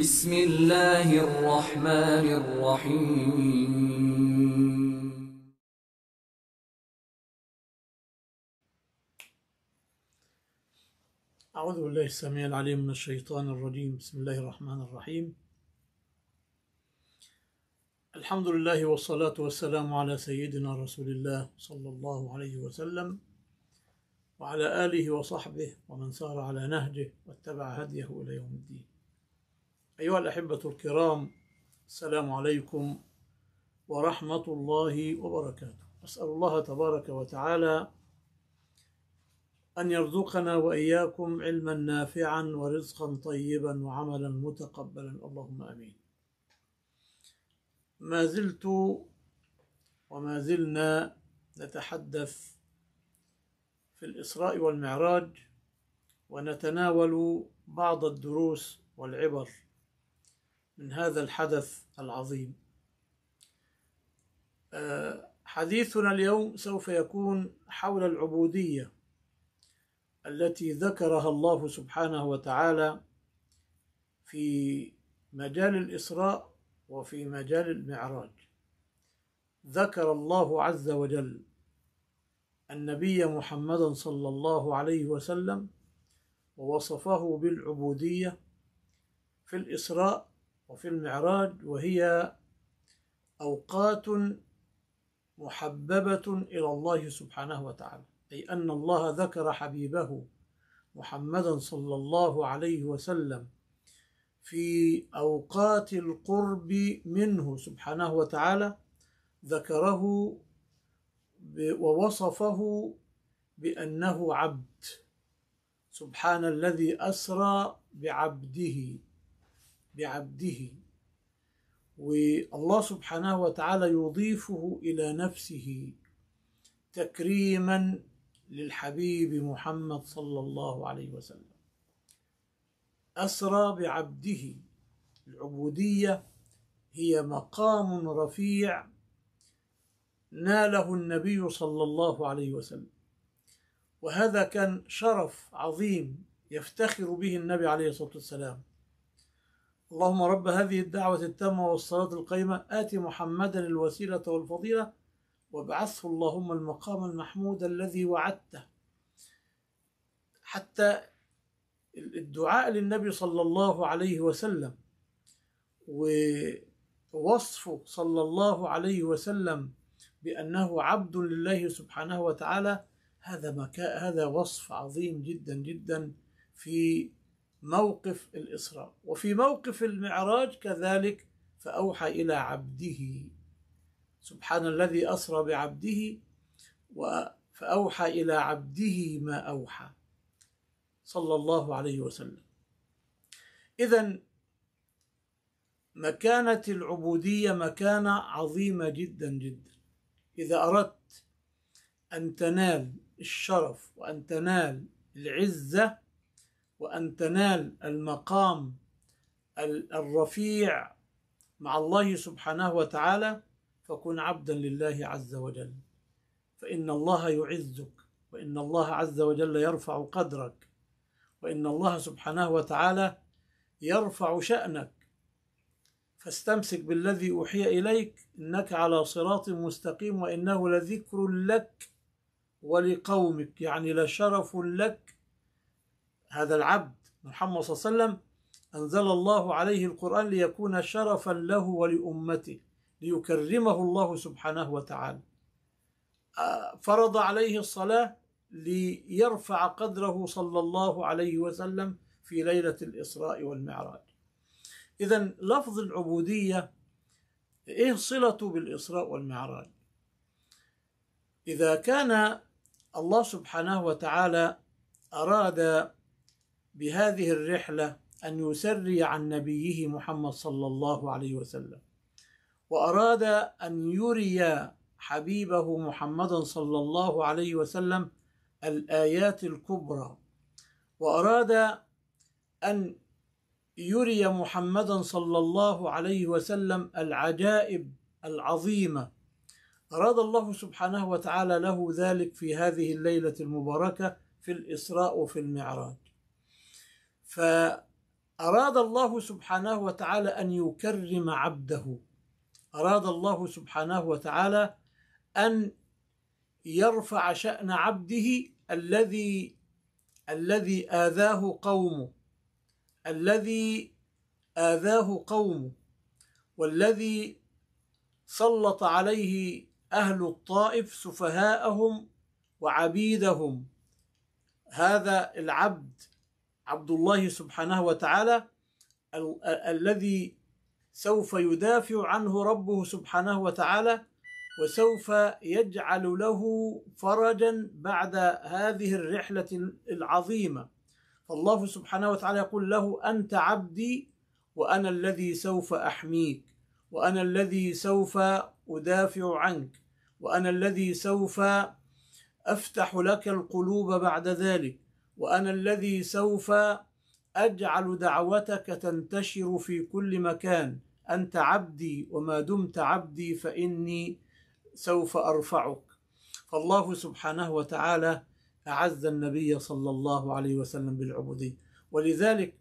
بسم الله الرحمن الرحيم أعوذ بالله السميع العليم من الشيطان الرجيم بسم الله الرحمن الرحيم الحمد لله والصلاة والسلام على سيدنا رسول الله صلى الله عليه وسلم وعلى آله وصحبه ومن سار على نهجه واتبع هديه إلى يوم الدين أيها الأحبة الكرام السلام عليكم ورحمة الله وبركاته أسأل الله تبارك وتعالى أن يرزقنا وإياكم علما نافعا ورزقا طيبا وعملا متقبلا اللهم آمين ما زلت وما زلنا نتحدث في الإسراء والمعراج ونتناول بعض الدروس والعبر من هذا الحدث العظيم آه، حديثنا اليوم سوف يكون حول العبودية التي ذكرها الله سبحانه وتعالى في مجال الإسراء وفي مجال المعراج ذكر الله عز وجل النبي محمد صلى الله عليه وسلم ووصفه بالعبودية في الإسراء وفي المعراج وهي أوقات محببة إلى الله سبحانه وتعالى أي أن الله ذكر حبيبه محمدا صلى الله عليه وسلم في أوقات القرب منه سبحانه وتعالى ذكره ووصفه بأنه عبد سبحان الذي أسرى بعبده بعبده والله سبحانه وتعالى يضيفه الى نفسه تكريما للحبيب محمد صلى الله عليه وسلم اسرى بعبده العبوديه هي مقام رفيع ناله النبي صلى الله عليه وسلم وهذا كان شرف عظيم يفتخر به النبي عليه الصلاه والسلام اللهم رب هذه الدعوة التامة والصلاة القيمة آت محمدا الوسيلة والفضيلة وابعثه اللهم المقام المحمود الذي وعدته حتى الدعاء للنبي صلى الله عليه وسلم ووصفه صلى الله عليه وسلم بأنه عبد لله سبحانه وتعالى هذا مكاء هذا وصف عظيم جدا جدا في موقف الإسراء وفي موقف المعراج كذلك فأوحى إلى عبده سبحان الذي أسرى بعبده فأوحى إلى عبده ما أوحى صلى الله عليه وسلم إذا مكانة العبودية مكانة عظيمة جدا جدا إذا أردت أن تنال الشرف وأن تنال العزة وأن تنال المقام الرفيع مع الله سبحانه وتعالى فكن عبدا لله عز وجل فإن الله يعزك وإن الله عز وجل يرفع قدرك وإن الله سبحانه وتعالى يرفع شأنك فاستمسك بالذي أوحي إليك إنك على صراط مستقيم وإنه لذكر لك ولقومك يعني لشرف لك هذا العبد محمد صلى الله عليه وسلم أنزل الله عليه القرآن ليكون شرفا له ولأمته ليكرمه الله سبحانه وتعالى فرض عليه الصلاة ليرفع قدره صلى الله عليه وسلم في ليلة الإسراء والمعراج إذا لفظ العبودية إيه صلته بالإسراء والمعراج إذا كان الله سبحانه وتعالى أراد بهذه الرحلة أن يسري عن نبيه محمد صلى الله عليه وسلم وأراد أن يري حبيبه محمدا صلى الله عليه وسلم الآيات الكبرى وأراد أن يري محمدا صلى الله عليه وسلم العجائب العظيمه أراد الله سبحانه وتعالى له ذلك في هذه الليلة المباركة في الإسراء وفي المعراج فأراد الله سبحانه وتعالى أن يكرم عبده أراد الله سبحانه وتعالى أن يرفع شأن عبده الذي الذي آذاه قومه الذي آذاه قومه والذي سلط عليه أهل الطائف سفهاءهم وعبيدهم هذا العبد عبد الله سبحانه وتعالى ال- الذي سوف يدافع عنه ربه سبحانه وتعالى وسوف يجعل له فرجا بعد هذه الرحله العظيمه فالله سبحانه وتعالى يقول له انت عبدي وانا الذي سوف احميك وانا الذي سوف ادافع عنك وانا الذي سوف افتح لك القلوب بعد ذلك وأنا الذي سوف أجعل دعوتك تنتشر في كل مكان أنت عبدي وما دمت عبدي فإني سوف أرفعك فالله سبحانه وتعالى أعز النبي صلى الله عليه وسلم بالعبودية ولذلك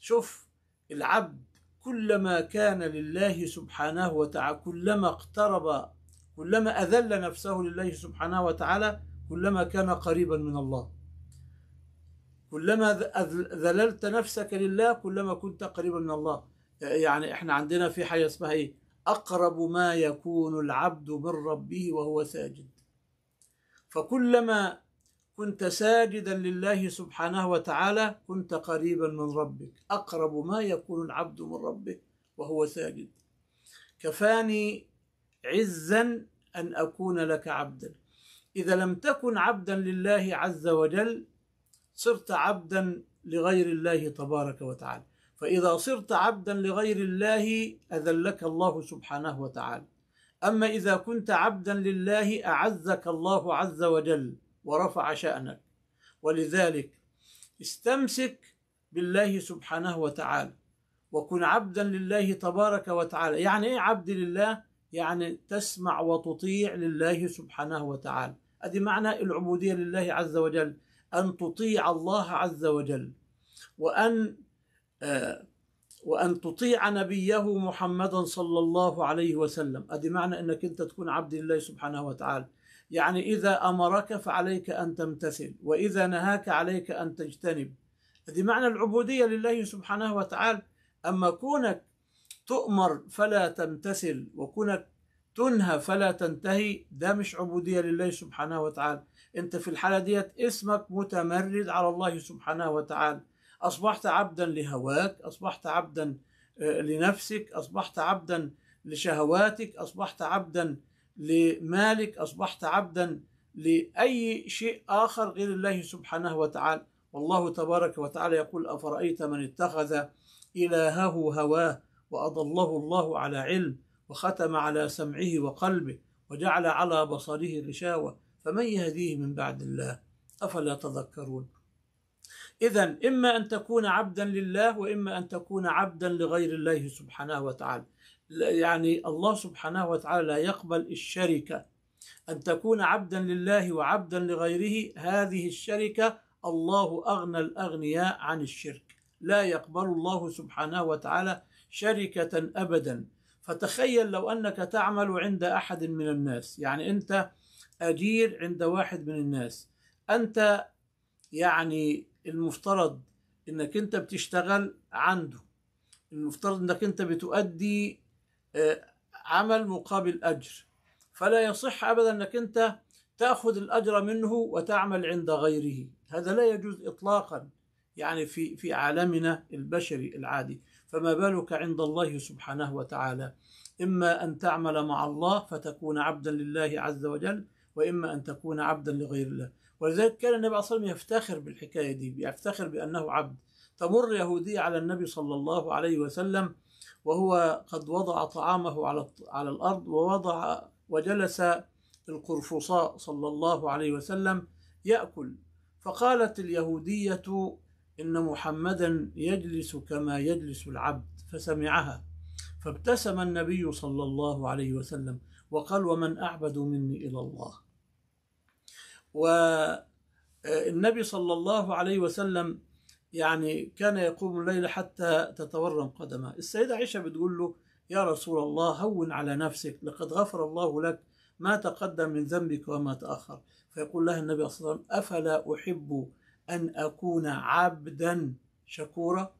شوف العبد كلما كان لله سبحانه وتعالى كلما اقترب كلما أذل نفسه لله سبحانه وتعالى كلما كان قريبا من الله كلما ذللت نفسك لله كلما كنت قريبا من الله يعني احنا عندنا في حاجه اسمها ايه اقرب ما يكون العبد من ربه وهو ساجد فكلما كنت ساجدا لله سبحانه وتعالى كنت قريبا من ربك اقرب ما يكون العبد من ربه وهو ساجد كفاني عزا ان اكون لك عبدا اذا لم تكن عبدا لله عز وجل صرت عبدا لغير الله تبارك وتعالى فإذا صرت عبدا لغير الله أذلك الله سبحانه وتعالى أما إذا كنت عبدا لله أعزك الله عز وجل ورفع شأنك ولذلك استمسك بالله سبحانه وتعالى وكن عبدا لله تبارك وتعالى يعني ايه عبد لله يعني تسمع وتطيع لله سبحانه وتعالى ادي معنى العبوديه لله عز وجل أن تطيع الله عز وجل وأن آه، وأن تطيع نبيه محمدا صلى الله عليه وسلم أدي معنى أنك أنت تكون عبد الله سبحانه وتعالى يعني إذا أمرك فعليك أن تمتثل وإذا نهاك عليك أن تجتنب هذه معنى العبودية لله سبحانه وتعالى أما كونك تؤمر فلا تمتثل وكونك تنهى فلا تنتهي ده مش عبودية لله سبحانه وتعالى انت في الحالة ديت اسمك متمرد على الله سبحانه وتعالى أصبحت عبدا لهواك أصبحت عبدا آه، لنفسك أصبحت عبدا لشهواتك أصبحت عبدا لمالك أصبحت عبدا لأي شيء آخر غير الله سبحانه وتعالى والله تبارك وتعالى يقول أفرأيت من اتخذ إلهه هواه وأضله الله على علم وختم على سمعه وقلبه وجعل على بصره غشاوة فمن يهديه من بعد الله أفلا تذكرون إذا إما أن تكون عبدا لله وإما أن تكون عبدا لغير الله سبحانه وتعالى يعني الله سبحانه وتعالى لا يقبل الشركة أن تكون عبدا لله وعبدا لغيره هذه الشركة الله أغنى الأغنياء عن الشرك لا يقبل الله سبحانه وتعالى شركة أبدا فتخيل لو أنك تعمل عند أحد من الناس يعني أنت أجير عند واحد من الناس أنت يعني المفترض انك انت بتشتغل عنده المفترض انك انت بتؤدي آه، عمل مقابل اجر فلا يصح ابدا انك انت تاخذ الاجر منه وتعمل عند غيره هذا لا يجوز اطلاقا يعني في في عالمنا البشري العادي فما بالك عند الله سبحانه وتعالى اما ان تعمل مع الله فتكون عبدا لله عز وجل وإما أن تكون عبدا لغير الله ولذلك كان النبي عليه الصلاة والسلام يفتخر بالحكاية دي يفتخر بأنه عبد تمر يهودية على النبي صلى الله عليه وسلم وهو قد وضع طعامه على على الأرض ووضع وجلس القرفصاء صلى الله عليه وسلم يأكل فقالت اليهودية إن محمدا يجلس كما يجلس العبد فسمعها فابتسم النبي صلى الله عليه وسلم وقال ومن أعبد مني إلى الله والنبي صلى الله عليه وسلم يعني كان يقوم الليل حتى تتورم قدمه السيدة عائشة بتقول له يا رسول الله هون على نفسك لقد غفر الله لك ما تقدم من ذنبك وما تأخر فيقول لها النبي صلى الله عليه وسلم أفلا أحب أن أكون عبدا شكورا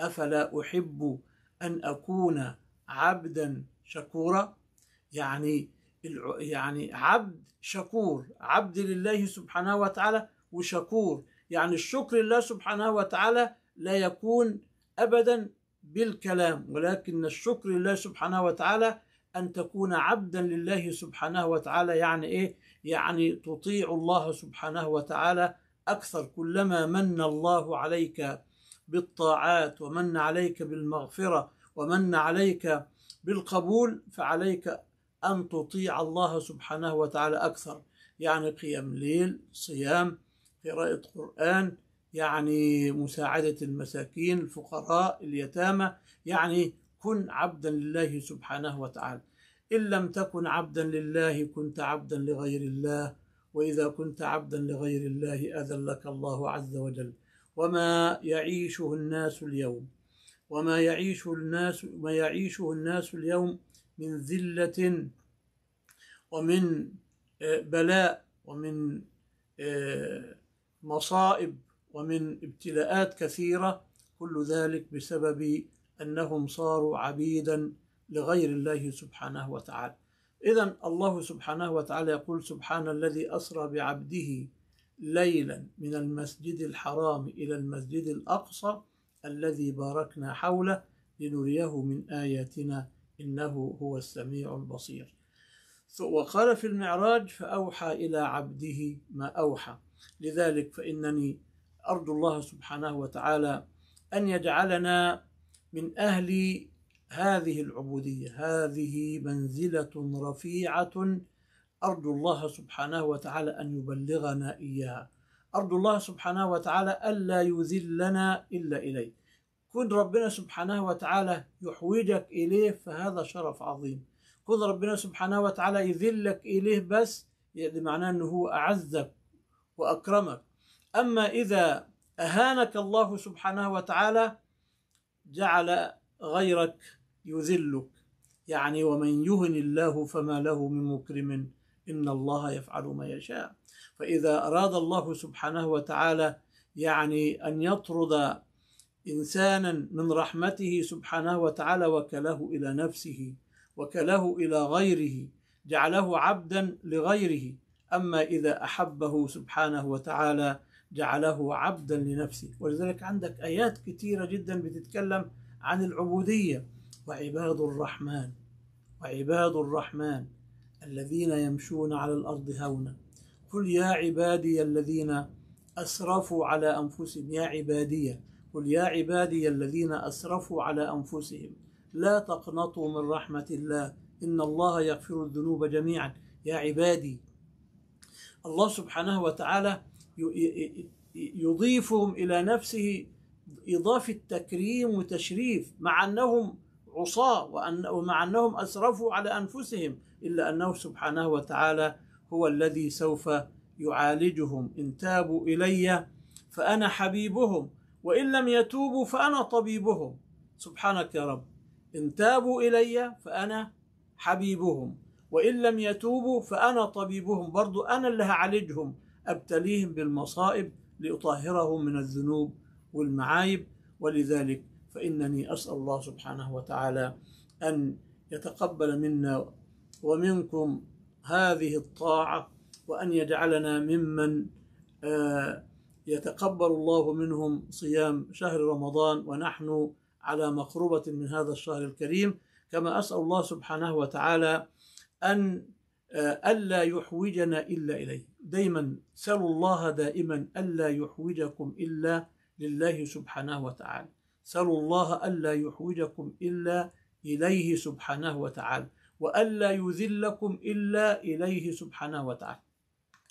أفلا أحب أن أكون عبدا شكورا يعني يعني عبد شكور عبد لله سبحانه وتعالى وشكور يعني الشكر لله سبحانه وتعالى لا يكون أبدا بالكلام ولكن الشكر لله سبحانه وتعالى أن تكون عبدا لله سبحانه وتعالى يعني إيه؟ يعني تطيع الله سبحانه وتعالى أكثر كلما من الله عليك بالطاعات ومن عليك بالمغفرة ومن عليك بالقبول فعليك أن تطيع الله سبحانه وتعالى أكثر يعني قيام ليل صيام قراءة قرآن يعني مساعدة المساكين الفقراء اليتامى يعني كن عبدا لله سبحانه وتعالى إن لم تكن عبدا لله كنت عبدا لغير الله وإذا كنت عبدا لغير الله أذلك الله عز وجل وما يعيشه الناس اليوم وما يعيشه الناس ما يعيشه الناس اليوم من ذلة ومن آه، بلاء ومن آه، مصائب ومن ابتلاءات كثيرة كل ذلك بسبب أنهم صاروا عبيدا لغير الله سبحانه وتعالى إذا الله سبحانه وتعالى يقول سبحان الذي أسرى بعبده ليلا من المسجد الحرام إلى المسجد الأقصى الذي باركنا حوله لنريه من آياتنا إنه هو السميع البصير وقال في المعراج فأوحى إلى عبده ما أوحى لذلك فإنني أرجو الله سبحانه وتعالى أن يجعلنا من أهل هذه العبودية هذه منزلة رفيعة أرجو الله سبحانه وتعالى أن يبلغنا إياها أرجو الله سبحانه وتعالى ألا يذلنا إلا إليه كون ربنا سبحانه وتعالى يحوجك إليه فهذا شرف عظيم كون ربنا سبحانه وتعالى يذلك إليه بس يعني معناه أنه هو أعزك وأكرمك أما إذا أهانك الله سبحانه وتعالى جعل غيرك يذلك يعني ومن يهن الله فما له من مكرم إن الله يفعل ما يشاء فإذا أراد الله سبحانه وتعالى يعني أن يطرد انسانا من رحمته سبحانه وتعالى وكله الى نفسه وكله الى غيره جعله عبدا لغيره اما اذا احبه سبحانه وتعالى جعله عبدا لنفسه ولذلك عندك ايات كثيره جدا بتتكلم عن العبوديه وعباد الرحمن وعباد الرحمن الذين يمشون على الارض هونا قل يا عبادي الذين اسرفوا على انفسهم يا عبادي قل يا عبادي الذين أسرفوا على أنفسهم لا تقنطوا من رحمة الله إن الله يغفر الذنوب جميعا يا عبادي الله سبحانه وتعالى يضيفهم إلى نفسه إضافة تكريم وتشريف مع أنهم عصاة ومع أنهم أسرفوا على أنفسهم إلا أنه سبحانه وتعالى هو الذي سوف يعالجهم إن تابوا إلي فأنا حبيبهم وإن لم يتوبوا فأنا طبيبهم سبحانك يا رب إن تابوا إلي فأنا حبيبهم وإن لم يتوبوا فأنا طبيبهم برضو أنا اللي هعالجهم أبتليهم بالمصائب لأطهرهم من الذنوب والمعايب ولذلك فإنني أسأل الله سبحانه وتعالى أن يتقبل منا ومنكم هذه الطاعة وأن يجعلنا ممن آه يتقبل الله منهم صيام شهر رمضان ونحن على مقربة من هذا الشهر الكريم كما أسأل الله سبحانه وتعالى أن آه، ألا يحوجنا إلا إليه دايما سألوا الله دائما ألا يحوجكم إلا لله سبحانه وتعالى سألوا الله ألا يحوجكم إلا إليه سبحانه وتعالى وألا يذلكم إلا إليه سبحانه وتعالى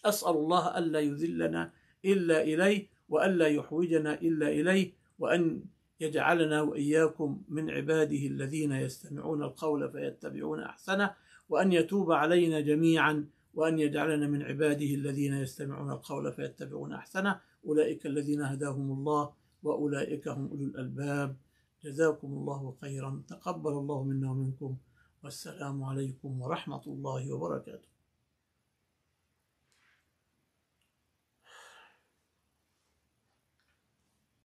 أسأل الله ألا يذلنا إلا إليه وألا يحوجنا إلا إليه وأن يجعلنا وإياكم من عباده الذين يستمعون القول فيتبعون أحسنه وأن يتوب علينا جميعا وأن يجعلنا من عباده الذين يستمعون القول فيتبعون أحسنه أولئك الذين هداهم الله وأولئك هم أولو الألباب جزاكم الله خيرا تقبل الله منا ومنكم والسلام عليكم ورحمة الله وبركاته